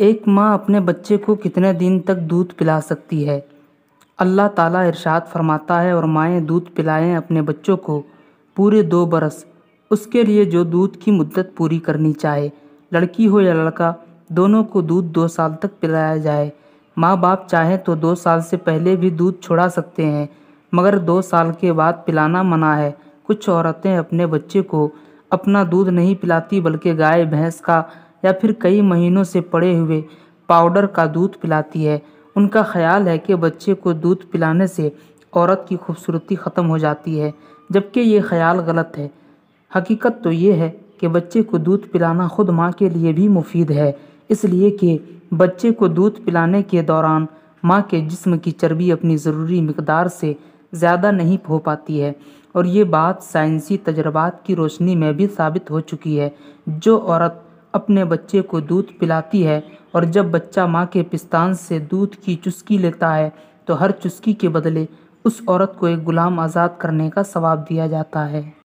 एक माँ अपने बच्चे को कितने दिन तक दूध पिला सकती है अल्लाह ताला इरशाद फरमाता है और माएँ दूध पिलाएं अपने बच्चों को पूरे दो बरस उसके लिए जो दूध की मुद्दत पूरी करनी चाहे लड़की हो या लड़का दोनों को दूध दो साल तक पिलाया जाए माँ बाप चाहें तो दो साल से पहले भी दूध छुड़ा सकते हैं मगर दो साल के बाद पिलाना मना है कुछ औरतें अपने बच्चे को अपना दूध नहीं पिलाती बल्कि गाय भैंस का या फिर कई महीनों से पड़े हुए पाउडर का दूध पिलाती है उनका ख्याल है कि बच्चे को दूध पिलाने से औरत की खूबसूरती ख़त्म हो जाती है जबकि ये ख्याल गलत है हकीकत तो ये है कि बच्चे को दूध पिलाना खुद माँ के लिए भी मुफीद है इसलिए कि बच्चे को दूध पिलाने के दौरान माँ के जिस्म की चर्बी अपनी ज़रूरी मकदार से ज़्यादा नहीं हो पाती है और ये बात साइंसी तजर्बात की रोशनी में भी साबित हो चुकी है जो औरत अपने बच्चे को दूध पिलाती है और जब बच्चा माँ के पिस्तान से दूध की चुस्की लेता है तो हर चुस्की के बदले उस औरत को एक ग़ुलाम आज़ाद करने का सवाब दिया जाता है